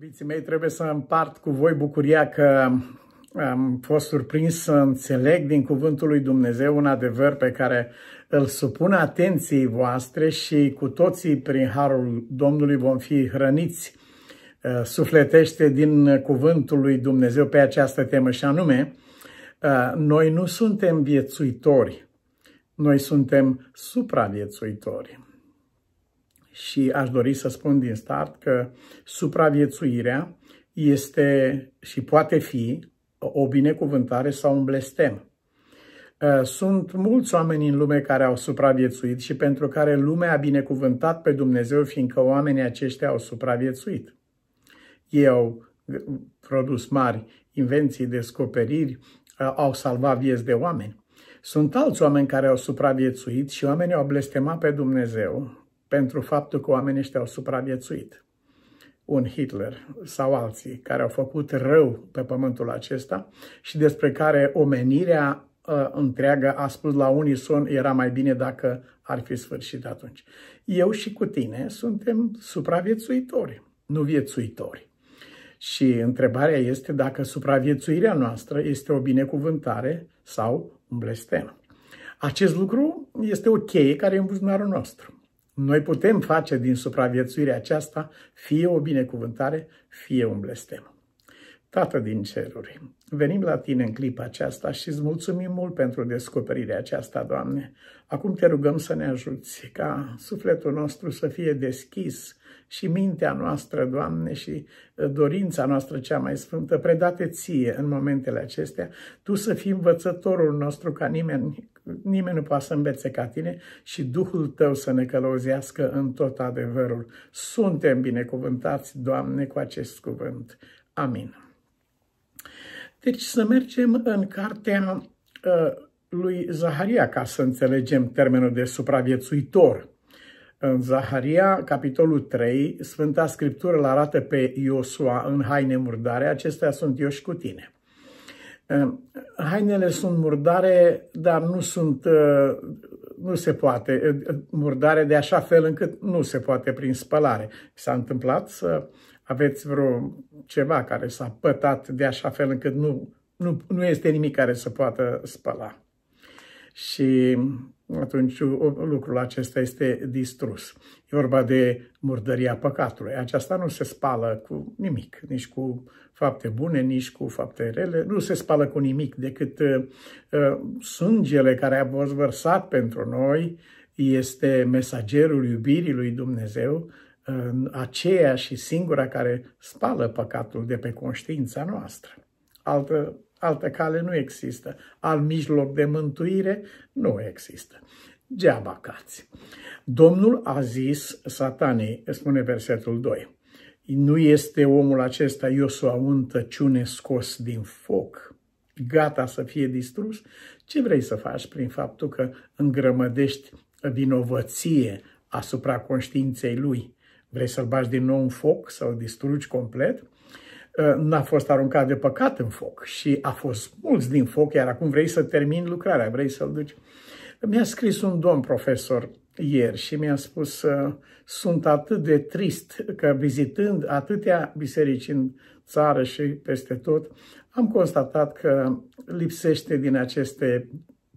Iubiții mei, trebuie să împart cu voi bucuria că am fost surprins să înțeleg din cuvântul lui Dumnezeu un adevăr pe care îl supun atenției voastre și cu toții prin harul Domnului vom fi hrăniți uh, sufletește din cuvântul lui Dumnezeu pe această temă și anume, uh, noi nu suntem viețuitori, noi suntem supraviețuitori și aș dori să spun din start că supraviețuirea este și poate fi o binecuvântare sau un blestem. Uh, sunt mulți oameni în lume care au supraviețuit și pentru care lumea a binecuvântat pe Dumnezeu, fiindcă oamenii aceștia au supraviețuit. Ei au produs mari invenții, descoperiri, uh, au salvat vieți de oameni. Sunt alți oameni care au supraviețuit și oamenii au blestemat pe Dumnezeu pentru faptul că oamenii ăștia au supraviețuit. Un Hitler sau alții care au făcut rău pe pământul acesta și despre care omenirea ă, întreagă a spus la unison era mai bine dacă ar fi sfârșit atunci. Eu și cu tine suntem supraviețuitori, nu viețuitori. Și întrebarea este dacă supraviețuirea noastră este o binecuvântare sau un blestem. Acest lucru este o cheie care e în buzunarul nostru. Noi putem face din supraviețuirea aceasta fie o binecuvântare, fie un blestem. Tată din ceruri, venim la tine în clipa aceasta și îți mulțumim mult pentru descoperirea aceasta, Doamne. Acum te rugăm să ne ajuți ca sufletul nostru să fie deschis și mintea noastră, Doamne, și uh, dorința noastră cea mai sfântă, predate Ție în momentele acestea, Tu să fii învățătorul nostru ca nimeni, nimeni nu poate să învețe ca Tine și Duhul Tău să ne călăuzească în tot adevărul. Suntem binecuvântați, Doamne, cu acest cuvânt. Amin. Deci să mergem în cartea uh, lui Zaharia ca să înțelegem termenul de supraviețuitor. În Zaharia, capitolul 3, Sfânta Scriptură îl arată pe Iosua în haine murdare, acestea sunt eu și cu tine. Hainele sunt murdare, dar nu sunt, uh, nu se poate, uh, murdare de așa fel încât nu se poate prin spălare. S-a întâmplat să aveți vreo ceva care s-a pătat de așa fel încât nu, nu, nu este nimic care să poată spăla. Și atunci lucrul acesta este distrus. E vorba de murdăria păcatului. Aceasta nu se spală cu nimic, nici cu fapte bune, nici cu fapte rele, nu se spală cu nimic decât uh, sângele care a fost vărsat pentru noi este mesagerul iubirii lui Dumnezeu, uh, aceea și singura care spală păcatul de pe conștiința noastră. Altă Altă cale nu există. Al mijloc de mântuire nu există. Geaba cați. Domnul a zis satanei, spune versetul 2, nu este omul acesta Iosua un tăciune scos din foc, gata să fie distrus? Ce vrei să faci prin faptul că îngrămădești vinovăție asupra conștiinței lui? Vrei să-l bași din nou în foc, să-l distrugi complet? Ă, n-a fost aruncat de păcat în foc și a fost mulți din foc, iar acum vrei să termini lucrarea, vrei să-l duci. Mi-a scris un domn profesor ieri și mi-a spus ă, sunt atât de trist că vizitând atâtea biserici în țară și peste tot, am constatat că lipsește din aceste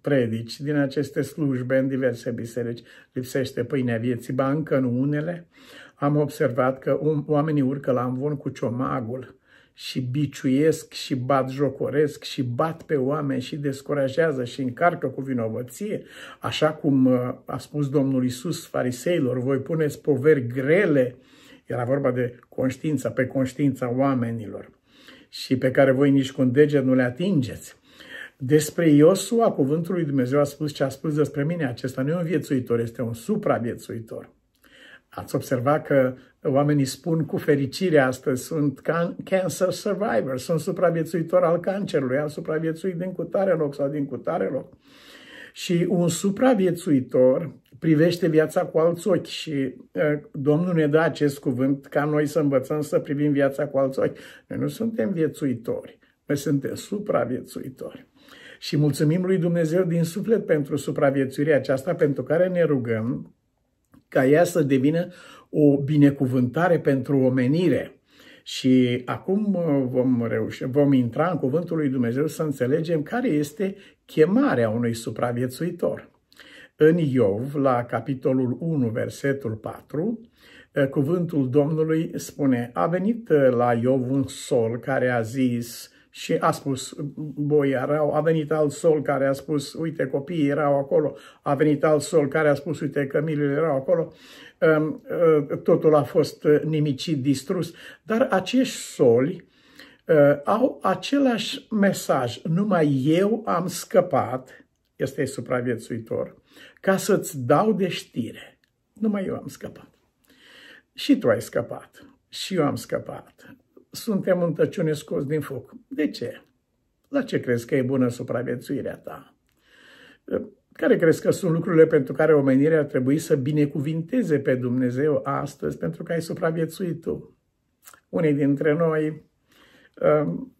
predici, din aceste slujbe în diverse biserici, lipsește pâinea vieții, ba încă în unele, am observat că oamenii urcă la amvon cu ciomagul și biciuiesc și bat jocoresc și bat pe oameni și descurajează și încarcă cu vinovăție, așa cum uh, a spus Domnul Isus fariseilor, voi puneți poveri grele, era vorba de conștiința, pe conștiința oamenilor și pe care voi nici cu un deget nu le atingeți. Despre Iosua, cuvântul lui Dumnezeu a spus ce a spus despre mine, acesta nu e un viețuitor, este un supraviețuitor. Ați observat că oamenii spun cu fericire astăzi, sunt cancer survivor, sunt supraviețuitor al cancerului, am supraviețuit din cutare loc sau din cutare loc. Și un supraviețuitor privește viața cu alți ochi și Domnul ne dă acest cuvânt ca noi să învățăm să privim viața cu alți ochi. Noi nu suntem viețuitori, noi suntem supraviețuitori. Și mulțumim lui Dumnezeu din suflet pentru supraviețuirea aceasta pentru care ne rugăm ca ea să devină o binecuvântare pentru omenire. Și acum uh, vom reuși, vom intra în Cuvântul lui Dumnezeu să înțelegem care este chemarea unui supraviețuitor. În Iov, la capitolul 1, versetul 4, uh, cuvântul Domnului spune, a venit uh, la Iov un sol care a zis, și a spus boi erau, a venit alt sol care a spus, uite, copiii erau acolo, a venit alt sol care a spus, uite, cămilele erau acolo, ehm, ehm, totul a fost eh, nimicit, distrus. Dar acești soli eh, au același mesaj, numai eu am scăpat, este supraviețuitor, ca să-ți dau de știre. Numai eu am scăpat. Și tu ai scăpat. Și eu am scăpat suntem în tăciune scos din foc. De ce? La ce crezi că e bună supraviețuirea ta? Care crezi că sunt lucrurile pentru care omenirea ar trebui să binecuvinteze pe Dumnezeu astăzi pentru că ai supraviețuit tu? Unii dintre noi um,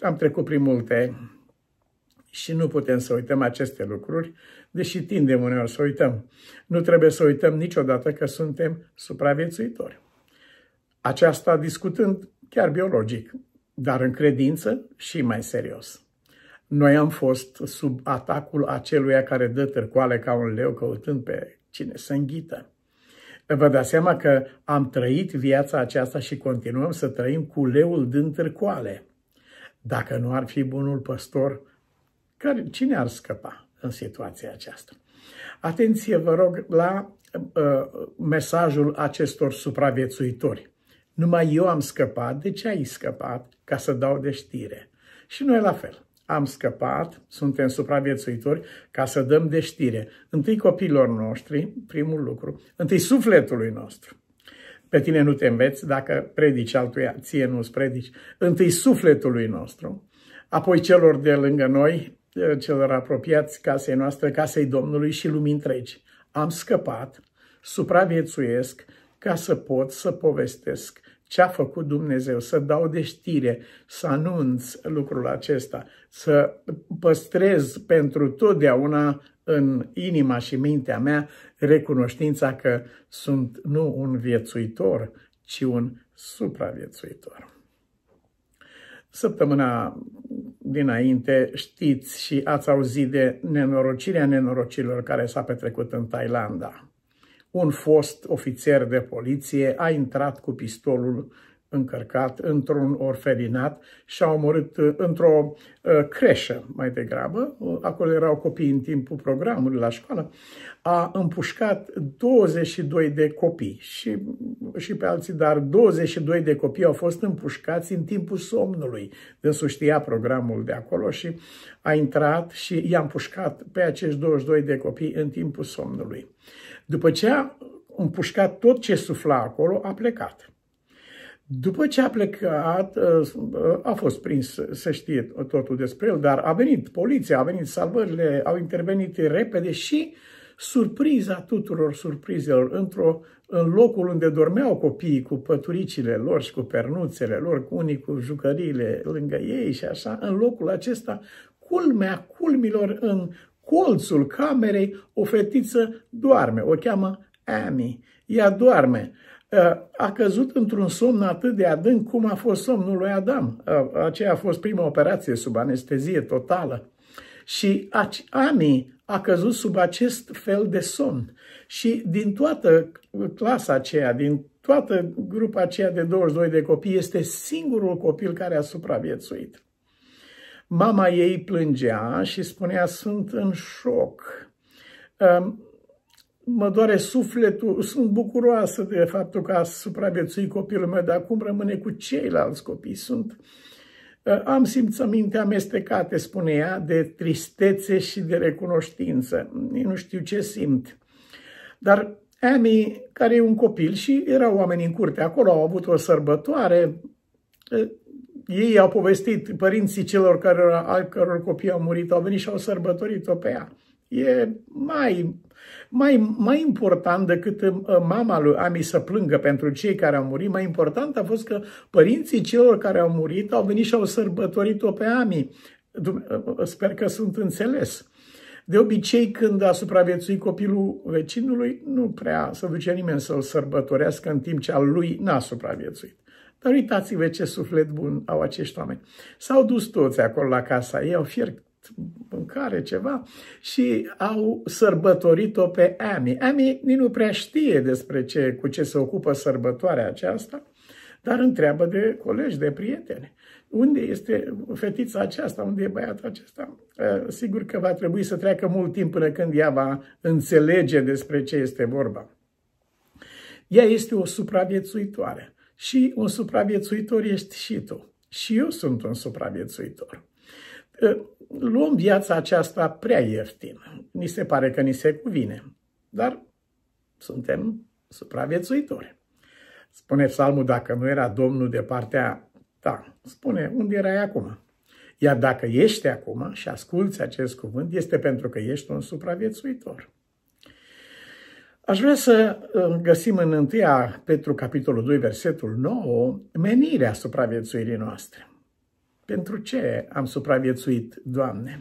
am trecut prin multe și nu putem să uităm aceste lucruri, deși tindem uneori să uităm. Nu trebuie să uităm niciodată că suntem supraviețuitori. Aceasta discutând chiar biologic, dar în credință și mai serios. Noi am fost sub atacul aceluia care dă târcoale ca un leu căutând pe cine să înghită. Vă dați seama că am trăit viața aceasta și continuăm să trăim cu leul din târcoale. Dacă nu ar fi bunul păstor, care, cine ar scăpa în situația aceasta? Atenție, vă rog, la uh, mesajul acestor supraviețuitori. Numai eu am scăpat, de ce ai scăpat? Ca să dau de știre. Și noi la fel. Am scăpat, suntem supraviețuitori, ca să dăm de știre. Întâi copiilor noștri, primul lucru, întâi sufletului nostru. Pe tine nu te înveți dacă predici altuia, ție nu îți predici. Întâi sufletului nostru, apoi celor de lângă noi, celor apropiați casei noastre, casei Domnului și lumii întregi. Am scăpat, supraviețuiesc ca să pot să povestesc ce a făcut Dumnezeu, să dau de știre, să anunț lucrul acesta, să păstrez pentru totdeauna în inima și mintea mea recunoștința că sunt nu un viețuitor, ci un supraviețuitor. Săptămâna dinainte știți și ați auzit de nenorocirea nenorocilor care s-a petrecut în Thailanda un fost ofițer de poliție a intrat cu pistolul încărcat într-un orfelinat și a omorât uh, într-o uh, creșă mai degrabă, uh, acolo erau copii în timpul programului la școală, a împușcat 22 de copii și, și pe alții, dar 22 de copii au fost împușcați în timpul somnului. Dânsul știa programul de acolo și a intrat și i-a împușcat pe acești 22 de copii în timpul somnului. După ce a împușcat tot ce sufla acolo, a plecat. După ce a plecat, ă, a fost prins, se știe totul despre el, dar a venit poliția, a venit salvările, au intervenit repede și surpriza tuturor surprizelor, într-o, în locul unde dormeau copiii cu păturicile lor și cu pernuțele lor, cu unii cu jucăriile lângă ei și așa, în locul acesta, culmea culmilor, în colțul camerei, o fetiță doarme, o cheamă Amy. Ea doarme. Ă, a căzut într-un somn atât de adânc cum a fost somnul lui Adam. Ă, aceea a fost prima operație sub anestezie totală. Și Amy a căzut sub acest fel de somn. Și din toată clasa aceea, din toată grupa aceea de 22 de copii, este singurul copil care a supraviețuit. Mama ei plângea și spunea, sunt în șoc. Mă doare sufletul, sunt bucuroasă de faptul că a supraviețuit copilul meu, dar acum rămâne cu ceilalți copii. Sunt, ă, am simțăminte amestecate, spune ea, de tristețe și de recunoștință. Eu nu știu ce simt. Dar Amy, care e un copil și erau oameni în curte acolo, au avut o sărbătoare, ă, ei au povestit, părinții celor care, al căror copii au murit, au venit și au sărbătorit-o pe ea. E mai, mai, mai important decât uh, mama lui Ami să plângă pentru cei care au murit, mai important a fost că părinții celor care au murit au venit și au sărbătorit-o pe Ami. Uh, uh, sper că sunt înțeles. De obicei, când a supraviețuit copilul vecinului, nu prea se duce nimeni să-l sărbătorească în timp ce al lui n-a supraviețuit. Dar uitați-vă ce suflet bun au acești oameni. S-au dus toți acolo la casa ei, au fiert mâncare, ceva, și au sărbătorit-o pe Ami. Amy nu prea știe despre ce, cu ce se ocupă sărbătoarea aceasta, dar întreabă de colegi, de prieteni. Unde este fetița aceasta? Unde e băiatul acesta? Eh, sigur că va trebui să treacă mult timp până când ea va înțelege despre ce este vorba. Ea este o supraviețuitoare și un supraviețuitor ești și tu. Și eu sunt un supraviețuitor. Ă, luăm viața aceasta prea ieftin. Ni se pare că ni se cuvine, dar suntem supraviețuitori. Spune psalmul, dacă nu era Domnul de partea ta, spune, unde erai acum? Iar dacă ești acum și asculți acest cuvânt, este pentru că ești un supraviețuitor. Aș vrea să uh, găsim în 1 Petru, capitolul 2, versetul 9, menirea supraviețuirii noastre. Pentru ce am supraviețuit, Doamne?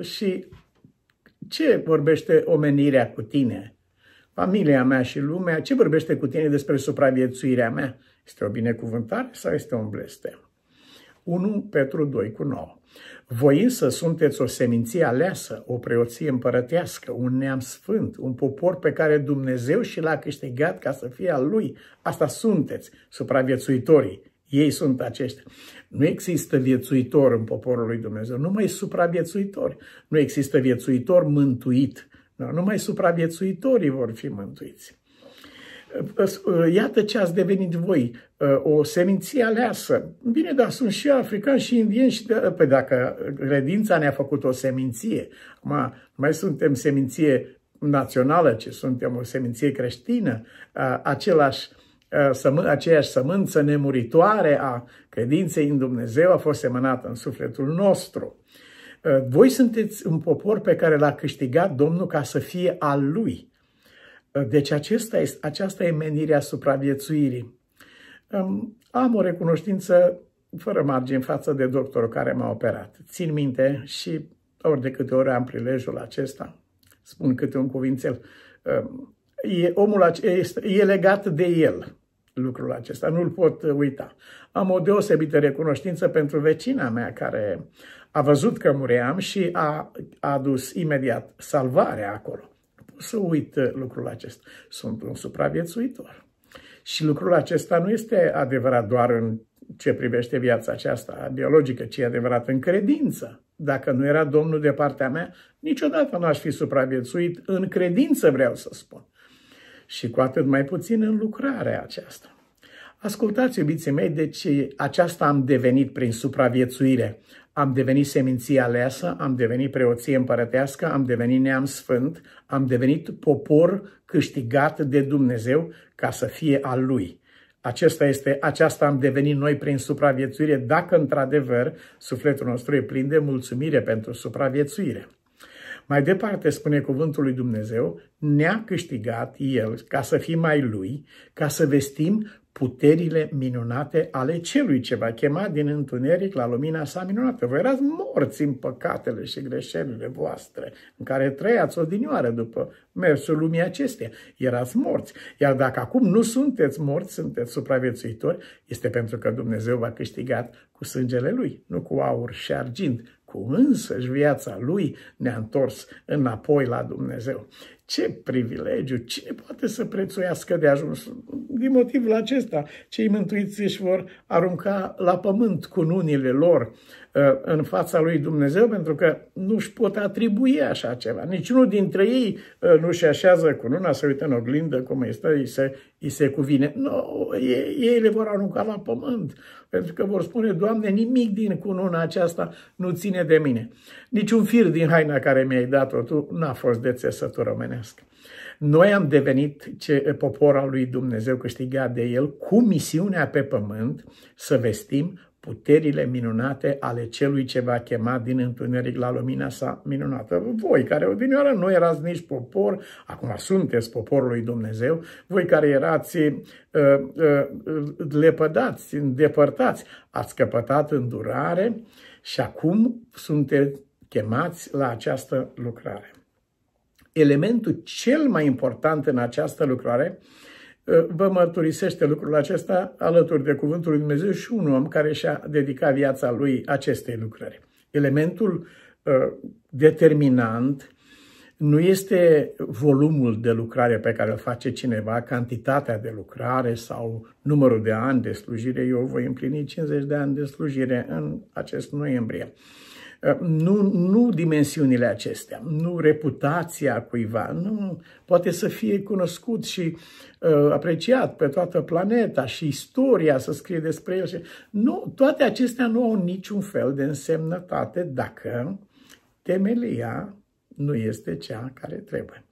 Și ce vorbește omenirea cu Tine? Familia mea și lumea, ce vorbește cu Tine despre supraviețuirea mea? Este o binecuvântare sau este un blestem? 1 Petru 2 cu 9. Voi însă sunteți o seminție aleasă, o preoție împărătească, un neam sfânt, un popor pe care Dumnezeu și l-a câștigat ca să fie al lui. Asta sunteți, supraviețuitorii. Ei sunt aceștia. Nu există viețuitor în poporul lui Dumnezeu, numai supraviețuitori. Nu există viețuitor mântuit. Numai supraviețuitorii vor fi mântuiți. Ă, iată ce ați devenit voi, ă, o seminție aleasă. Bine, dar sunt și africani și indieni și de... Păi dacă credința ne-a făcut o seminție, mai suntem seminție națională, ci suntem o seminție creștină, ă, același aceeași sămânță nemuritoare a credinței în Dumnezeu a fost semănată în sufletul nostru. Voi sunteți un popor pe care l-a câștigat Domnul ca să fie al lui. Deci acesta este, aceasta e menirea supraviețuirii. Am o recunoștință fără margini față de doctorul care m-a operat. Țin minte și ori de câte ori am prilejul acesta, spun câte un cuvințel, um, e, omul acesta, e legat de el lucrul acesta, nu-l pot uita. Am o deosebită recunoștință pentru vecina mea care a văzut că muream și a adus imediat salvarea acolo să uit lucrul acesta. Sunt un supraviețuitor. Și lucrul acesta nu este adevărat doar în ce privește viața aceasta biologică, ci adevărat în credință. Dacă nu era Domnul de partea mea, niciodată nu aș fi supraviețuit în credință, vreau să spun. Și cu atât mai puțin în lucrarea aceasta. Ascultați, iubiții mei, deci aceasta am devenit prin supraviețuire. Am devenit seminție aleasă, am devenit preoție împărătească, am devenit neam sfânt, am devenit popor câștigat de Dumnezeu ca să fie al Lui. Acesta este, aceasta am devenit noi prin supraviețuire, dacă într-adevăr sufletul nostru e plin de mulțumire pentru supraviețuire. Mai departe spune cuvântul lui Dumnezeu, ne-a câștigat El ca să fim mai Lui, ca să vestim puterile minunate ale celui ce va chema din întuneric la lumina sa minunată. Voi erați morți în păcatele și greșelile voastre, în care trăiați odinioară după mersul lumii acesteia. Erați morți. Iar dacă acum nu sunteți morți, sunteți supraviețuitori, este pentru că Dumnezeu v-a câștigat cu sângele Lui, nu cu aur și argint, cu însăși viața Lui ne-a întors înapoi la Dumnezeu. Ce privilegiu! Cine poate să prețuiască de ajuns? Din motivul acesta, cei mântuiți își vor arunca la pământ cununile lor uh, în fața lui Dumnezeu, pentru că nu își pot atribui așa ceva. Niciunul dintre ei uh, nu își așează cununa, să uită în oglindă cum este, îi se, îi se cuvine. Nu, no, ei, ei le vor arunca la pământ, pentru că vor spune, Doamne, nimic din cununa aceasta nu ține de mine. Niciun fir din haina care mi-ai dat-o tu n-a fost de țesătură românească. Noi am devenit ce, popor al lui Dumnezeu câștigat de el cu misiunea pe pământ să vestim puterile minunate ale celui ce va chema din întuneric la lumina sa minunată. Voi care odinioară nu erați nici popor, acum sunteți poporul lui Dumnezeu, voi care erați uh, uh, lepădați, îndepărtați, ați căpătat îndurare și acum sunteți chemați la această lucrare. Elementul cel mai important în această lucrare ă, vă mărturisește lucrul acesta alături de Cuvântul lui Dumnezeu și un om care și-a dedicat viața lui acestei lucrări. Elementul ă, determinant nu este volumul de lucrare pe care îl face cineva, cantitatea de lucrare sau numărul de ani de slujire. Eu voi împlini 50 de ani de slujire în acest noiembrie. Eh, nu, nu dimensiunile acestea, nu reputația cuiva, nu, poate să fie cunoscut și uh, apreciat pe toată planeta și istoria să scrie despre el. Și... Nu, toate acestea nu au niciun fel de însemnătate dacă temelia nu este cea care trebuie.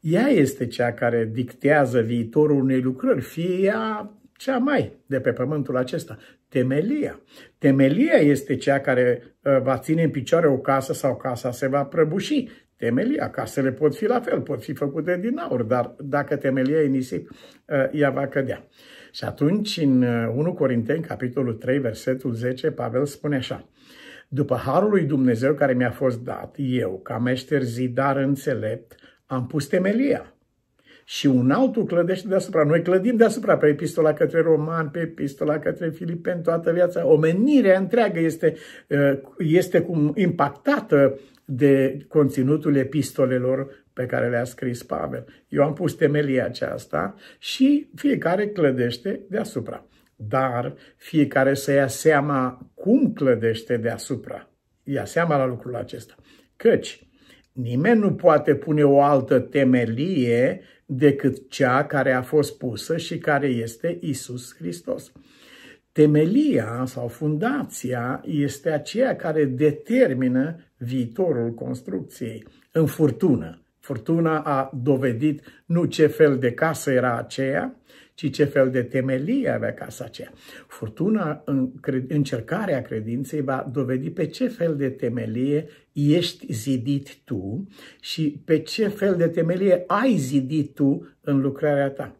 Ea este cea care dictează viitorul unei lucrări, fie ea cea mai de pe pământul acesta temelia. Temelia este cea care uh, va ține în picioare o casă sau casa se va prăbuși. Temelia, casele pot fi la fel, pot fi făcute din aur, dar dacă temelia e nisip, uh, ea va cădea. Și atunci, în 1 uh, Corinteni, capitolul 3, versetul 10, Pavel spune așa, După harul lui Dumnezeu care mi-a fost dat, eu, ca meșter zidar înțelept, am pus temelia și un altul clădește deasupra. Noi clădim deasupra pe epistola către roman, pe epistola către filipeni, toată viața. Omenirea întreagă este, eh, este cum impactată de conținutul epistolelor pe care le-a scris Pavel. Eu am pus temelia aceasta și fiecare clădește deasupra. Dar fiecare să ia seama cum clădește deasupra. Ia seama la lucrul acesta. Căci nimeni nu poate pune o altă temelie decât cea care a fost pusă și care este Isus Hristos. Temelia sau fundația este aceea care determină viitorul construcției în furtună. Furtuna a dovedit nu ce fel de casă era aceea, ci ce fel de temelie avea casa aceea. Furtuna, în încercarea credinței va dovedi pe ce fel de temelie ești zidit tu și pe ce fel de temelie ai zidit tu în lucrarea ta.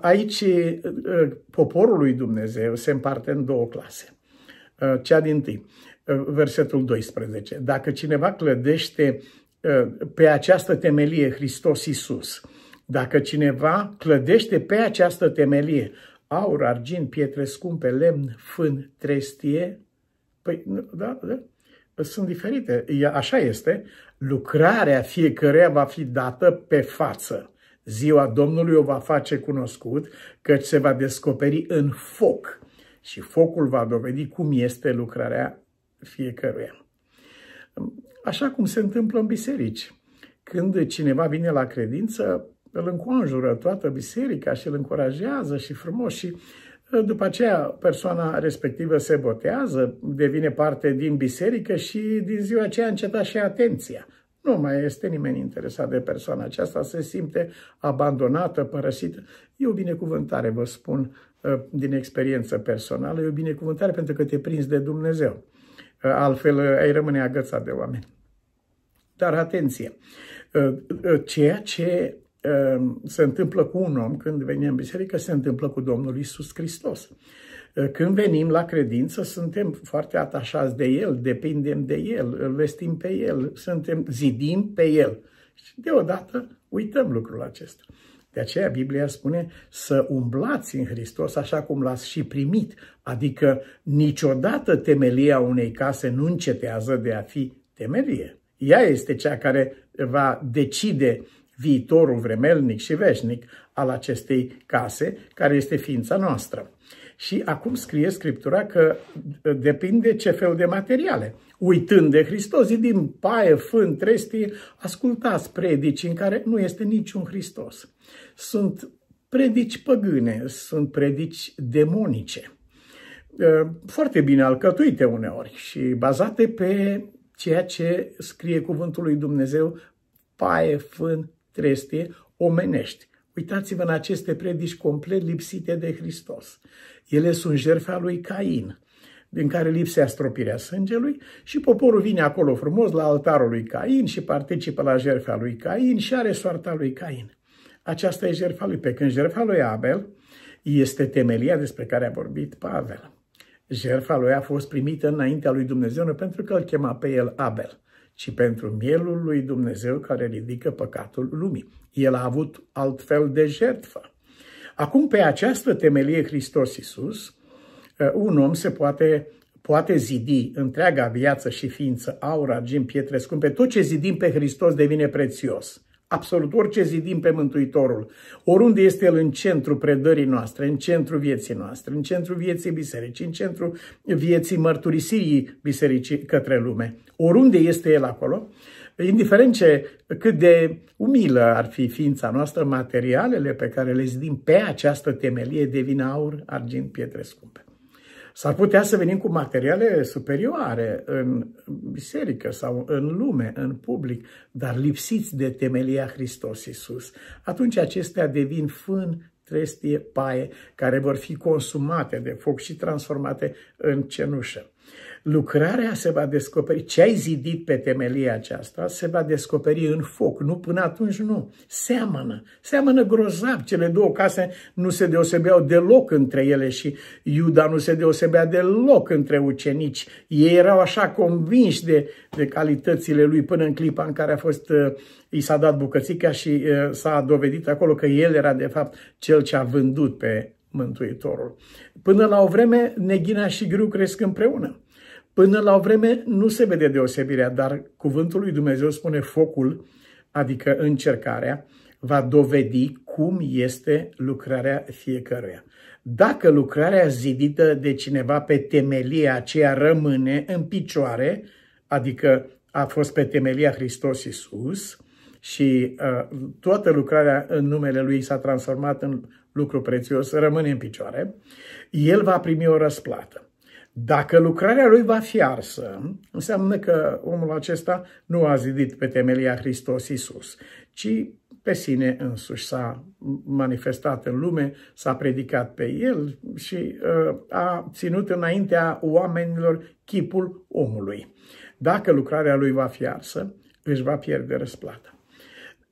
Aici poporul lui Dumnezeu se împarte în două clase. Cea din tâi, versetul 12. Dacă cineva clădește pe această temelie Hristos Iisus. Dacă cineva clădește pe această temelie aur, argint, pietre scumpe, lemn, fân, trestie, păi, da, da, sunt diferite. Așa este. Lucrarea fiecăreia va fi dată pe față. Ziua Domnului o va face cunoscut, căci se va descoperi în foc și focul va dovedi cum este lucrarea fiecăruia. Așa cum se întâmplă în biserici. Când cineva vine la credință, îl înconjură toată biserica și îl încurajează și frumos și uh, după aceea persoana respectivă se botează, devine parte din biserică și din ziua aceea înceta și atenția. Nu mai este nimeni interesat de persoana aceasta, se simte abandonată, părăsită. E o binecuvântare, vă spun, uh, din experiență personală, e o binecuvântare pentru că te prinzi de Dumnezeu. Uh, altfel ai rămâne agățat de oameni. Dar atenție, ceea ce Ehm, se întâmplă cu un om când venim în biserică, se întâmplă cu Domnul Isus Hristos. Ehm, când venim la credință, suntem foarte atașați de El, depindem de El, îl vestim pe El, suntem zidim pe El. Și deodată uităm lucrul acesta. De aceea Biblia spune să umblați în Hristos așa cum l-ați și primit, adică niciodată temelia unei case nu încetează de a fi temelie. Ea este cea care va decide viitorul vremelnic și veșnic al acestei case, care este ființa noastră. Și acum scrie Scriptura că uh, depinde ce fel de materiale. Uitând de Hristos, zi din paie, fân, trestie, ascultați predici în care nu este niciun Hristos. Sunt predici păgâne, sunt predici demonice. Uh, foarte bine alcătuite uneori și bazate pe ceea ce scrie cuvântul lui Dumnezeu, paie, fân, trestie omenești. Uitați-vă în aceste predici complet lipsite de Hristos. Ele sunt jertfa lui Cain, din care lipsea stropirea sângelui și poporul vine acolo frumos la altarul lui Cain și participă la jertfa lui Cain și are soarta lui Cain. Aceasta e jertfa lui, pe când jertfa lui Abel este temelia despre care a vorbit Pavel. Jertfa lui a fost primită înaintea lui Dumnezeu pentru că îl chema pe el Abel ci pentru mielul lui Dumnezeu care ridică păcatul lumii. El a avut alt fel de jertfă. Acum, pe această temelie Hristos Iisus, uh, un om se poate, poate zidi întreaga viață și ființă, aur, argint, pietre scumpe, tot ce zidim pe Hristos devine prețios absolut orice zidim pe Mântuitorul, oriunde este El în centru predării noastre, în centru vieții noastre, în centru vieții bisericii, în centru vieții mărturisirii bisericii către lume. Oriunde este El acolo, indiferent ce, cât de umilă ar fi ființa noastră, materialele pe care le zidim pe această temelie devin aur, argint, pietre scumpe. S-ar putea să venim cu materiale superioare în biserică sau în lume, în public, dar lipsiți de temelia Hristos Iisus. Atunci acestea devin fân trestie, paie, care vor fi consumate de foc și transformate în cenușă lucrarea se va descoperi, ce ai zidit pe temelia aceasta, se va descoperi în foc. Nu, până atunci nu. Seamănă. Seamănă grozav. Cele două case nu se deosebeau deloc între ele și Iuda nu se deosebea deloc între ucenici. Ei erau așa convinși de, de calitățile lui până în clipa în care a fost uh, i s-a dat bucățica și uh, s-a dovedit acolo că el era de fapt cel ce a vândut pe Mântuitorul. Până la o vreme, neghina și grâu cresc împreună. Până la o vreme nu se vede deosebirea, dar cuvântul lui Dumnezeu spune focul, adică încercarea, va dovedi cum este lucrarea fiecăruia. Dacă lucrarea zidită de cineva pe temelia aceea rămâne în picioare, adică a fost pe temelia Hristos Iisus și uh, toată lucrarea în numele Lui s-a transformat în lucru prețios, rămâne în picioare, el va primi o răsplată. Dacă lucrarea lui va fi arsă, înseamnă că omul acesta nu a zidit pe temelia Hristos Iisus, ci pe sine însuși s-a manifestat în lume, s-a predicat pe el și uh, a ținut înaintea oamenilor chipul omului. Dacă lucrarea lui va fi arsă, își va pierde răsplata.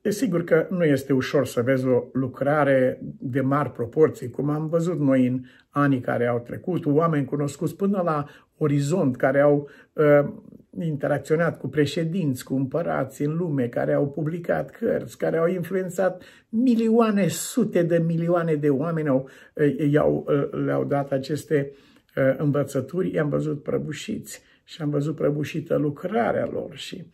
E sigur că nu este ușor să vezi o lucrare de mari proporții, cum am văzut noi în anii care au trecut, oameni cunoscuți până la orizont, care au uh, interacționat cu președinți, cu împărați în lume, care au publicat cărți, care au influențat milioane, sute de milioane de oameni, au, uh, i-au, uh, le-au dat aceste uh, învățături, i-am văzut prăbușiți și am văzut prăbușită lucrarea lor și uh,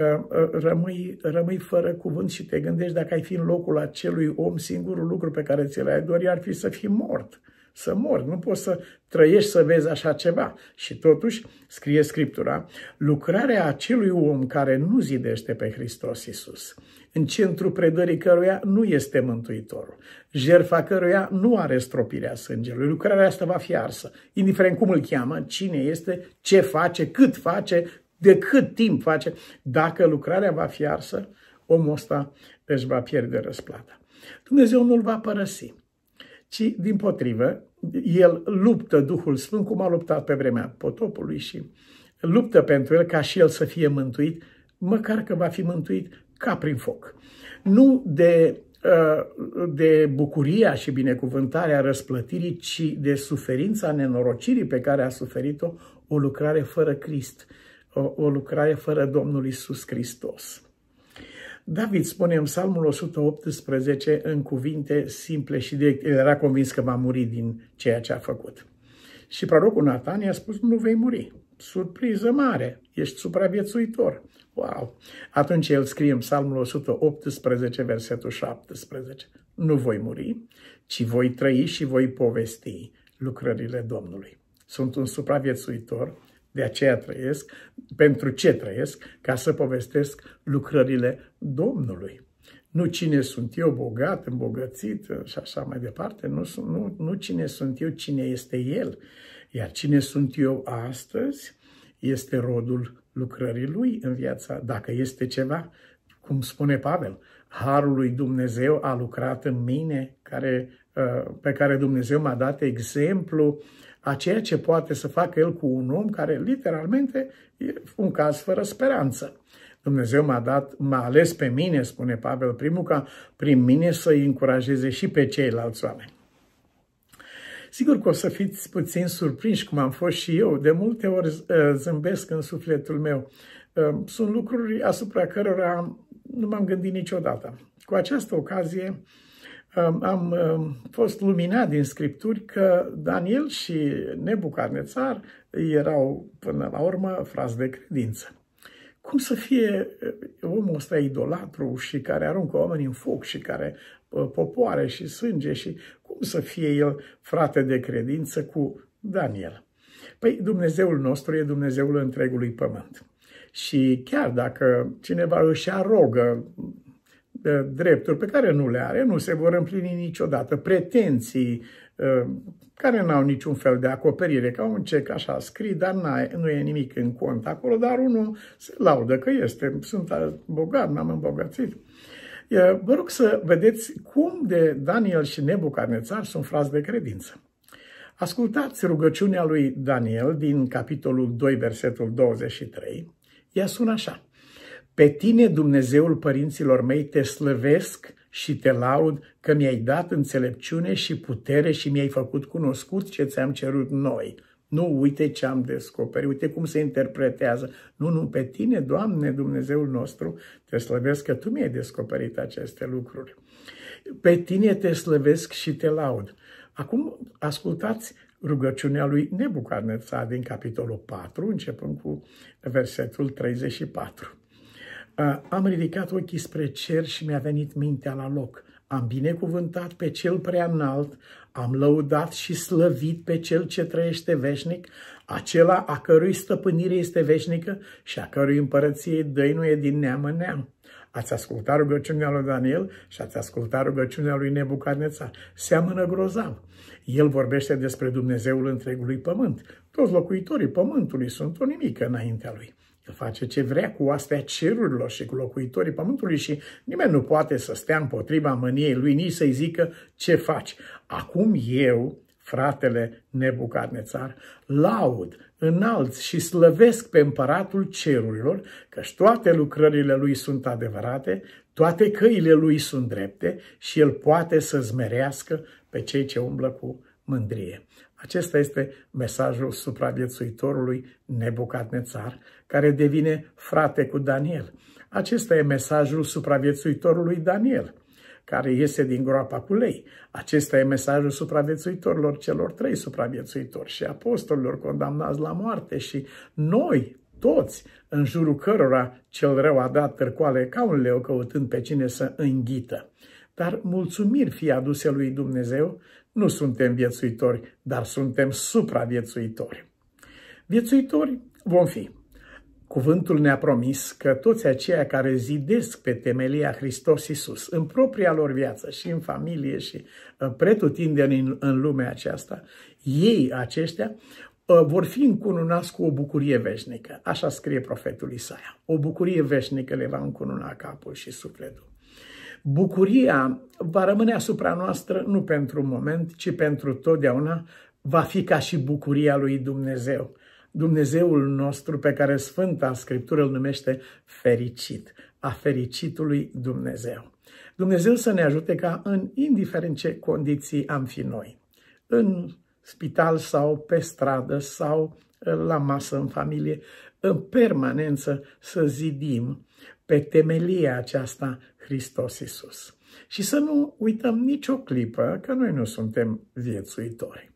Ă, rămâi, rămâi fără cuvânt și te gândești dacă ai fi în locul acelui om, singurul lucru pe care ți l-ai dori ar fi să fii mort, să mori. Nu poți să trăiești să vezi așa ceva. Și totuși, scrie Scriptura, lucrarea acelui om care nu zidește pe Hristos Iisus, în centru predării căruia nu este Mântuitorul, jertfa căruia nu are stropirea sângelui. Lucrarea asta va fi arsă, indiferent cum îl cheamă, cine este, ce face, cât face, de cât timp face, dacă lucrarea va fi arsă, omul ăsta își va pierde răsplata. Dumnezeu nu-l va părăsi, ci din potrivă, el luptă Duhul Sfânt cum a luptat pe vremea potopului și luptă pentru el ca și el să fie mântuit, măcar că va fi mântuit ca prin foc. Nu de ă, de bucuria și binecuvântarea răsplătirii, ci de suferința nenorocirii pe care a suferit-o o lucrare fără Crist o, o lucrare fără Domnul Isus Hristos. David spune în Psalmul 118 în cuvinte simple și direct, el era convins că va muri din ceea ce a făcut. Și prorocul Nathan i-a spus, nu vei muri. Surpriză mare, ești supraviețuitor. Wow! Atunci el scrie în Psalmul 118, versetul 17, nu voi muri, ci voi trăi și voi povesti lucrările Domnului. Sunt un supraviețuitor de aceea trăiesc, pentru ce trăiesc, ca să povestesc lucrările Domnului. Nu cine sunt eu, bogat, îmbogățit și așa mai departe, nu, nu, nu cine sunt eu, cine este El. Iar cine sunt eu astăzi este rodul lucrării Lui în viața, dacă este ceva, cum spune Pavel, Harul lui Dumnezeu a lucrat în mine, care, pe care Dumnezeu m-a dat exemplu la ceea ce poate să facă el cu un om care literalmente e un caz fără speranță. Dumnezeu m-a dat, m-a ales pe mine, spune Pavel I, ca prin mine să-i încurajeze și pe ceilalți oameni. Sigur că o să fiți puțin surprinși, cum am fost și eu. De multe ori zâmbesc în sufletul meu. Sunt lucruri asupra cărora nu m-am gândit niciodată. Cu această ocazie, am fost luminat din scripturi că Daniel și Nebucarnețar erau până la urmă frați de credință. Cum să fie omul ăsta idolatru și care aruncă oameni în foc și care popoare și sânge și cum să fie el frate de credință cu Daniel? Păi Dumnezeul nostru e Dumnezeul întregului pământ. Și chiar dacă cineva își arogă drepturi pe care nu le are, nu se vor împlini niciodată, pretenții uh, care n-au niciun fel de acoperire, ca un cec așa scris, dar nu e nimic în cont acolo, dar unul se laudă că este, sunt bogat, m-am îmbogățit. Vă rog să vedeți cum de Daniel și Nebucarnețar sunt frați de credință. Ascultați rugăciunea lui Daniel din capitolul 2, versetul 23. Ea sună așa. Pe tine, Dumnezeul părinților mei, te slăvesc și te laud că mi-ai dat înțelepciune și putere și mi-ai făcut cunoscut ce ți-am cerut noi. Nu uite ce am descoperit, uite cum se interpretează. Nu, nu, pe tine, Doamne, Dumnezeul nostru, te slăvesc că Tu mi-ai descoperit aceste lucruri. Pe tine te slăvesc și te laud. Acum ascultați rugăciunea lui Nebucarneța din capitolul 4, începând cu versetul 34. Am ridicat ochii spre cer și mi-a venit mintea la loc. Am binecuvântat pe cel prea înalt, am lăudat și slăvit pe cel ce trăiește veșnic, acela a cărui stăpânire este veșnică și a cărui împărăție dăinuie din neam în neam. Ați ascultat rugăciunea lui Daniel și ați ascultat rugăciunea lui Nebucadnețar. Seamănă grozav. El vorbește despre Dumnezeul întregului pământ. Toți locuitorii pământului sunt o nimică înaintea lui. El face ce vrea cu astea cerurilor și cu locuitorii pământului și nimeni nu poate să stea împotriva mâniei lui, nici să-i zică ce faci. Acum eu, fratele Nebucarnețar, laud, înalț și slăvesc pe împăratul cerurilor, căci toate lucrările lui sunt adevărate, toate căile lui sunt drepte și el poate să zmerească pe cei ce umblă cu mândrie. Acesta este mesajul supraviețuitorului Nebucadnețar, care devine frate cu Daniel. Acesta e mesajul supraviețuitorului Daniel, care iese din groapa cu lei. Acesta e mesajul supraviețuitorilor celor trei supraviețuitori și apostolilor condamnați la moarte și noi toți în jurul cărora cel rău a dat târcoale ca un leu căutând pe cine să înghită. Dar mulțumiri fie aduse lui Dumnezeu nu suntem viețuitori, dar suntem supraviețuitori. Viețuitori vom fi. Cuvântul ne-a promis că toți aceia care zidesc pe temelia Hristos Iisus în propria lor viață și în familie și uh, pretutindeni în, lumea aceasta, ei aceștia uh, vor fi încununați cu o bucurie veșnică. Așa scrie profetul Isaia. O bucurie veșnică le va încununa capul și sufletul. Bucuria va rămâne asupra noastră nu pentru un moment, ci pentru totdeauna, va fi ca și bucuria lui Dumnezeu. Dumnezeul nostru pe care Sfânta Scriptură îl numește fericit, a fericitului Dumnezeu. Dumnezeu să ne ajute ca în indiferent ce condiții am fi noi, în spital sau pe stradă sau eh, la masă în familie, în permanență să zidim pe temelia aceasta Hristos Isus. Și să nu uităm nicio clipă că noi nu suntem viețuitori.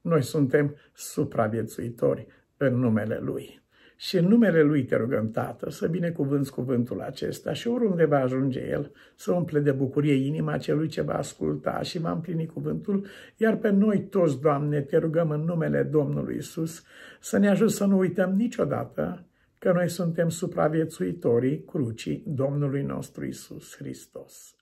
Noi suntem supraviețuitori în numele Lui. Și în numele Lui te rugăm, Tată, să binecuvânți cuvântul acesta și oriunde va ajunge El, să umple de bucurie inima celui ce va asculta și va împlini cuvântul, iar pe noi toți, Doamne, te rugăm în numele Domnului Isus să ne ajut să nu uităm niciodată că noi suntem supraviețuitorii crucii Domnului nostru Isus Hristos.